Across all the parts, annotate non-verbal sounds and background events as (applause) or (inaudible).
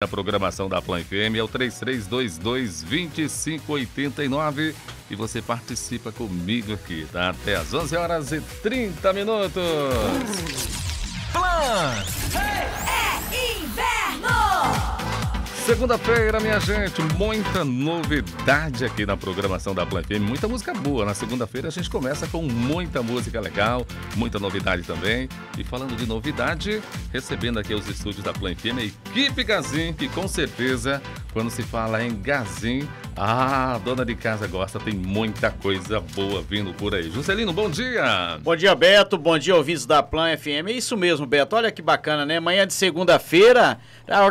A programação da Plan FM é o 3322-2589 e você participa comigo aqui, tá? Até às 11 horas e 30 minutos. Plan! Hey! Segunda-feira, minha gente, muita novidade aqui na programação da Plan FM, muita música boa. Na segunda-feira a gente começa com muita música legal, muita novidade também. E falando de novidade, recebendo aqui os estúdios da Plan FM, a equipe Gazin, que com certeza, quando se fala em Gazin, ah, a dona de casa gosta, tem muita coisa boa vindo por aí. Juscelino, bom dia! Bom dia, Beto, bom dia, ouvintes da Plan FM. É isso mesmo, Beto, olha que bacana, né? Manhã de segunda-feira,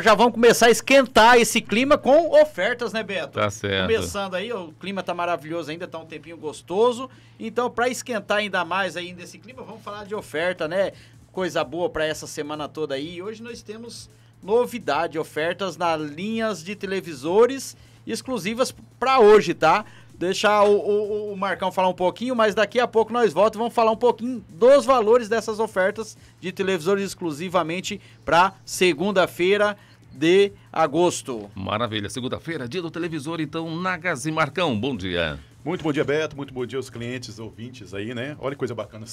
já vamos começar a esquentar mudar esse clima com ofertas, né, Beto? Tá certo. Começando aí, o clima tá maravilhoso ainda, tá um tempinho gostoso. Então, para esquentar ainda mais ainda esse clima, vamos falar de oferta, né? Coisa boa para essa semana toda aí. hoje nós temos novidade, ofertas nas linhas de televisores exclusivas para hoje, tá? deixar o, o, o, Marcão falar um pouquinho, mas daqui a pouco nós voltamos e vamos falar um pouquinho dos valores dessas ofertas de televisores exclusivamente para segunda-feira, de agosto. Maravilha. Segunda-feira, dia do televisor, então, na Gazi Marcão. Bom dia. Muito bom dia, Beto. Muito bom dia aos clientes, ouvintes aí, né? Olha que coisa bacana.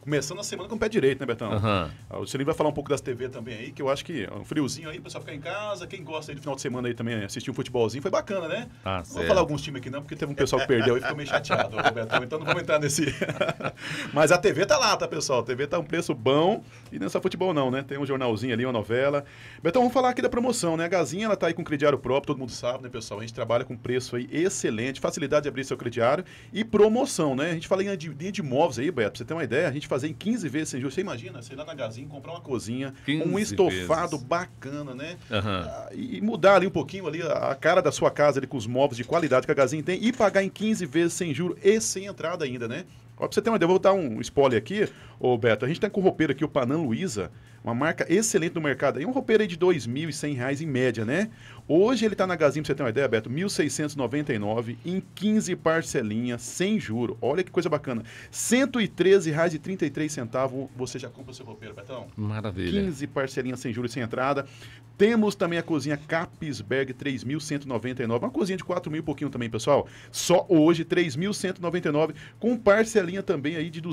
Começando a semana com o pé direito, né, Betão? Uhum. O Silvio vai falar um pouco das TV também aí, que eu acho que é um friozinho aí, o pessoal ficar em casa. Quem gosta aí do final de semana aí também, né, assistir um futebolzinho, foi bacana, né? Ah, não certo. vou falar alguns times aqui não, porque teve um pessoal que perdeu e ficou meio chateado, né, Betão. Então não vou entrar nesse. (laughs) Mas a TV tá lá, tá, pessoal? A TV tá um preço bom e não é só futebol, não, né? Tem um jornalzinho ali, uma novela. Betão, vamos falar aqui da promoção, né? A Gazinha, ela tá aí com crediário próprio, todo mundo sabe, né, pessoal? A gente trabalha com preço aí excelente, facilidade de abrir seu crediário diário e promoção, né? A gente fala em linha de, móveis aí, Beto, pra você ter uma ideia, a gente fazer em 15 vezes sem juros. Você imagina, você ir lá na Gazin, comprar uma cozinha, um estofado vezes. bacana, né? Uhum. E mudar ali um pouquinho ali a cara da sua casa ali com os móveis de qualidade que a Gazin tem e pagar em 15 vezes sem juros e sem entrada ainda, né? Ó, pra você ter uma ideia, vou dar um spoiler aqui, ô Beto, a gente tem tá com o roupeiro aqui, o Panam Luiza, uma marca excelente no mercado. E um roupeiro aí de R$ 2.100 em média, né? Hoje ele está na Gazin, pra você ter uma ideia, Beto, 1.699 em 15 parcelinhas, sem juro. Olha que coisa bacana. R$ 113,33 você já compra o seu roupeiro, Betão. Maravilha. 15 parcelinhas sem juros e sem entrada. Temos também a cozinha Capisberg 3.199, uma cozinha de 4 mil e pouquinho também, pessoal. Só hoje, 3.199, com parcelinha também aí de R$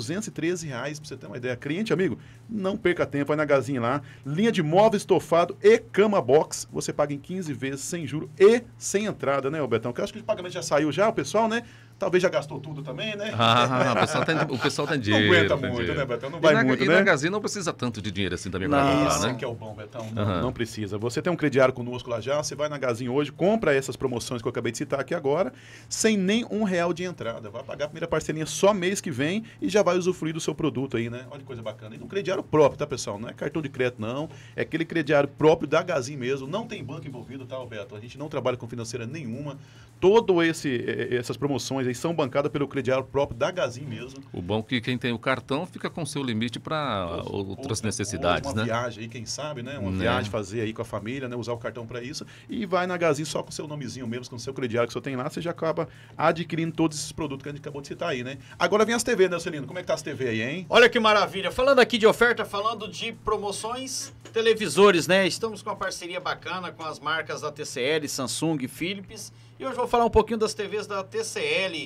reais, pra você ter uma ideia. Cliente, amigo, não perca tempo, vai na Gazin lugarzinho lá. Linha de móvel estofado e cama box. Você paga em 15 vezes sem juro e sem entrada, né, Betão? Que eu acho que o pagamento já saiu já, o pessoal, né? Talvez já gastou tudo também, né? Ah, ah, ah o pessoal tem, tá, o tem (laughs) dinheiro. Não aguenta muito, né, Betão? Não vai na, muito, e né? na Gazin não precisa tanto de dinheiro assim também para comprar, né? que é o bom, Betão. Não, uhum. não, precisa. Você tem um crediário conosco lá já, você vai na Gazin hoje, compra essas promoções que eu acabei de citar aqui agora, sem nem um real de entrada. Vai pagar a primeira parcelinha só mês que vem e já vai usufruir do seu produto aí, né? Olha que coisa bacana. E no crediário próprio, tá, pessoal? Não é cartão de crédito, não. É aquele crediário próprio da Gazin mesmo. Não tem banco envolvido, tá, Beto? A gente não trabalha com financeira nenhuma. Todo esse eh, eh, essas promoções eleição bancada pelo crediário próprio da Gazin mesmo. O bom que quem tem o cartão fica com seu limite para outras, necessidades, ou uma né? Uma viagem aí, quem sabe, né? Uma né? viagem fazer aí com a família, né? Usar o cartão para isso e vai na Gazin só com seu nomezinho mesmo, com seu crediário que você tem lá, você já acaba adquirindo todos esses produtos que a gente acabou de citar aí, né? Agora vem as TV, né, Celino? Como é que tá as TV aí, hein? Olha que maravilha. Falando aqui de oferta, falando de promoções, televisores, né? Estamos com uma parceria bacana com as marcas da TCL, Samsung, Philips. E hoje vou falar um pouquinho das TVs da TCL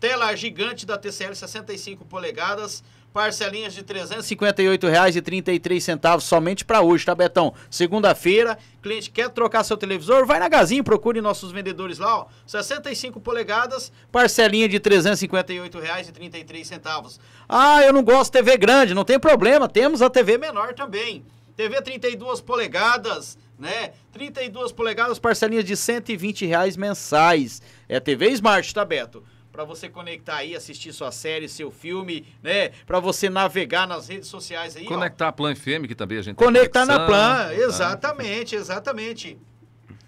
Tela gigante da TCL 65 polegadas, parcelinhas de R$ 358,33 somente para hoje, tá, Betão? Segunda-feira, cliente quer trocar seu televisor, vai na Gazinha, procure nossos vendedores lá, ó, 65 polegadas, parcelinha de R$ 358,33. Ah, eu não gosto de TV grande, não tem problema, temos a TV menor também. TV 32 polegadas, né? 32 polegadas, parcelinhas de R$ 120 reais mensais. É TV Smart, tá, Beto? para você conectar aí, assistir sua série, seu filme, né? Para você navegar nas redes sociais aí. Conectar ó. a Plan FM, que também a gente Conectar tá na Plan, exatamente, exatamente.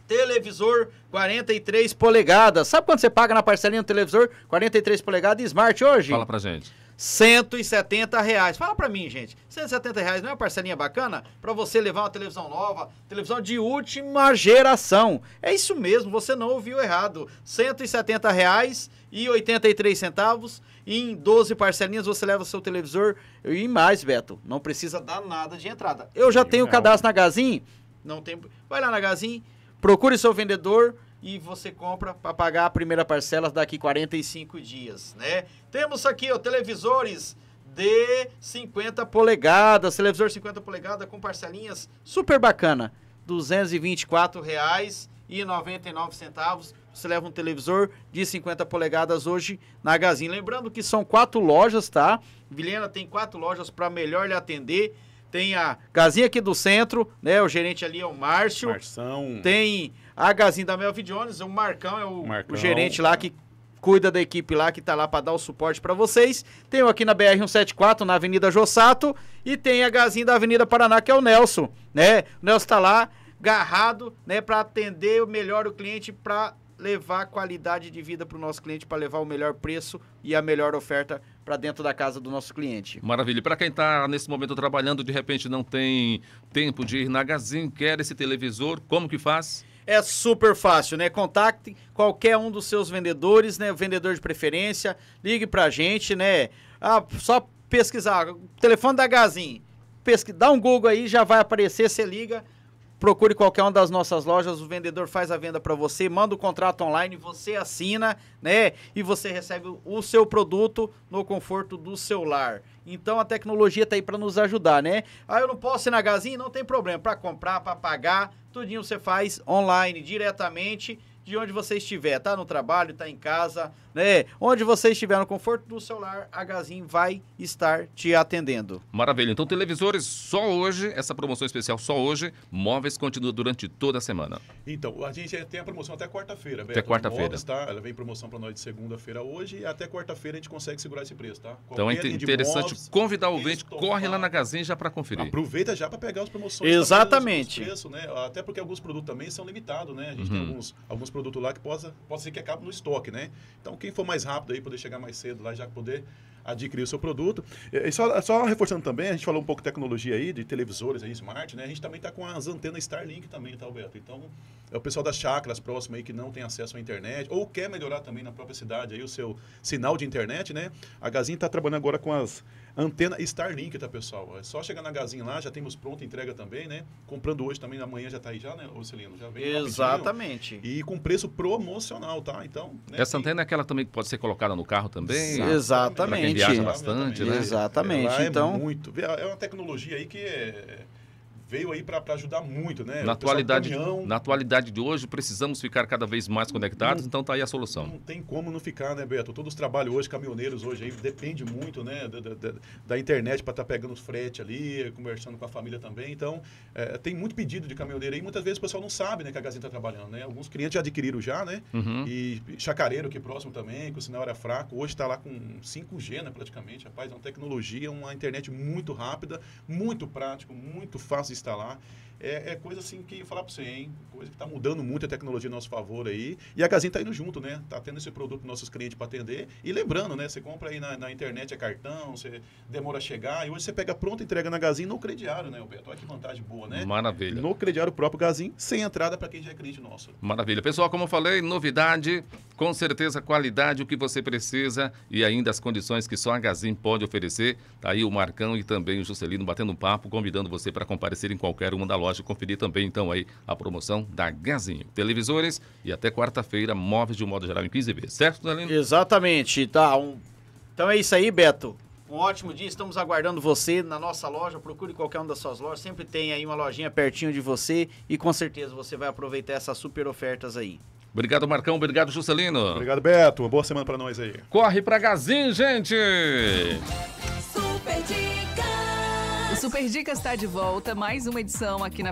Televisor 43 polegadas. Sabe quanto você paga na parcelinha do televisor 43 polegadas e Smart hoje? Fala pra gente. 170 reais. Fala para mim, gente. 170 reais não é uma parcelinha bacana para você levar uma televisão nova, televisão de última geração. É isso mesmo, você não ouviu errado. 170 reais e 83 centavos. Em 12 parcelinhas você leva o seu televisor e mais, Beto. Não precisa dar nada de entrada. Eu já tenho o cadastro na Gazin. Não tem. Vai lá na Gazin, procure seu vendedor e você compra para pagar a primeira parcela daqui 45 dias, né? Temos aqui, ó, televisores de 50 polegadas, televisor 50 polegadas com parcelinhas super bacana, R$ 224,99. Você leva um televisor de 50 polegadas hoje na Gazin. Lembrando que são quatro lojas, tá? Vilhena tem quatro lojas para melhor lhe atender. Tem a Gazinha aqui do centro, né? O gerente ali é o Márcio. Marção. Tem a Gazinha da Melvin Jones, o Marcão é o, Marcão. o gerente lá que cuida da equipe lá que está lá para dar o suporte para vocês. Tem aqui na BR 174, na Avenida Jossato, e tem a Gazinha da Avenida Paraná, que é o Nelson, né? O Nelson está lá garrado, né, para atender melhor o cliente para levar qualidade de vida para o nosso cliente, para levar o melhor preço e a melhor oferta para dentro da casa do nosso cliente. Maravilha. Para quem está nesse momento trabalhando, de repente não tem tempo de ir na Gazin, quer esse televisor, como que faz? É super fácil, né? Contacte qualquer um dos seus vendedores, né? Vendedor de preferência, ligue para a gente, né? Ah, só pesquisar, telefone da Gazin, pesqu... dá um Google aí, já vai aparecer, você liga, Procure qualquer uma das nossas lojas, o vendedor faz a venda para você, manda o contrato online, você assina, né? E você recebe o seu produto no conforto do seu lar. Então a tecnologia tá aí para nos ajudar, né? Ah, eu não posso ir na Gazin? Não tem problema. Para comprar, para pagar, tudinho você faz online diretamente de onde você estiver, tá no trabalho, tá em casa, né? Onde você estiver no conforto do celular, a Gazin vai estar te atendendo. Maravilha. Então, televisores só hoje, essa promoção especial só hoje, móveis continua durante toda a semana. Então, a gente tem a promoção até quarta-feira, Beto. Até quarta-feira. Tá? Ela vem promoção para nós de segunda-feira hoje e até quarta-feira a gente consegue segurar esse preço, tá? Então, Qualquer então é interessante móveis, convidar o vente, corre lá na Gazin já para conferir. Aproveita já para pegar as promoções. Exatamente. Preços, né? Até porque alguns produtos também são limitados, né? A gente uhum. tem alguns, alguns produto lá que possa, possa ser que acabe no estoque, né? Então, quem for mais rápido aí, poder chegar mais cedo lá, já poder adquirir o seu produto. E só, só reforçando também, a gente falou um pouco de tecnologia aí, de televisores aí, smart, né? A gente também está com as antenas Starlink também, tá, Alberto? Então, é o pessoal das chacras próximas aí que não tem acesso à internet ou quer melhorar também na própria cidade aí o seu sinal de internet, né? A Gazin está trabalhando agora com as antenas Starlink, tá, pessoal? É só chegar na Gazin lá, já temos pronta entrega também, né? Comprando hoje também, amanhã já está aí já, né, ô Celino? Já vem Exatamente. Rapidinho. E com preço promocional, tá? Então... Né? Essa antena é aquela também que pode ser colocada no carro também? Exatamente. Viaja bastante, né? Exatamente. Então... É muito. É uma tecnologia aí que é veio aí para ajudar muito, né? Na atualidade, caminhão, na atualidade de hoje, precisamos ficar cada vez mais conectados, não, então tá aí a solução. Não tem como não ficar, né, Beto? Todos os trabalhos hoje, caminhoneiros hoje aí, depende muito, né, da, da, da internet para estar tá pegando os frete ali, conversando com a família também. Então, é, tem muito pedido de caminhoneiro aí. Muitas vezes o pessoal não sabe, né, que a Gazeta está trabalhando, né? Alguns clientes já adquiriram já, né? Uhum. E Chacareiro aqui próximo também, que o sinal era fraco, hoje está lá com 5G, né, praticamente. Rapaz, é uma tecnologia, uma internet muito rápida, muito prático, muito fácil de está lá. É, é, coisa assim que falar para você, hein? Coisa que está mudando muito a tecnologia a nosso favor aí. E a Gazin está indo junto, né? Está tendo esse produto para nossos clientes para atender. E lembrando, né? Você compra aí na, na, internet, é cartão, você demora a chegar. E hoje você pega pronta entrega na Gazin no crediário, né, Alberto? Olha que vantagem boa, né? Maravilha. No crediário próprio Gazin, sem entrada para quem já é cliente nosso. Maravilha. Pessoal, como eu falei, novidade, com certeza qualidade, o que você precisa e ainda as condições que só a Gazin pode oferecer. Está aí o Marcão e também o Juscelino batendo um papo, convidando você para comparecer em qualquer uma da loja. Conferir também, então, aí a promoção da Gazinho. Televisores e até quarta-feira, móveis de um modo geral em 15 vezes. Certo, Danilo? Exatamente. Tá, um... Então é isso aí, Beto. Um ótimo dia, estamos aguardando você na nossa loja. Procure qualquer uma das suas lojas, sempre tem aí uma lojinha pertinho de você e com certeza você vai aproveitar essas super ofertas aí. Obrigado, Marcão. Obrigado, Juscelino. Obrigado, Beto. Uma boa semana para nós aí. Corre pra Gazin, gente! Super Dicas está de volta, mais uma edição aqui na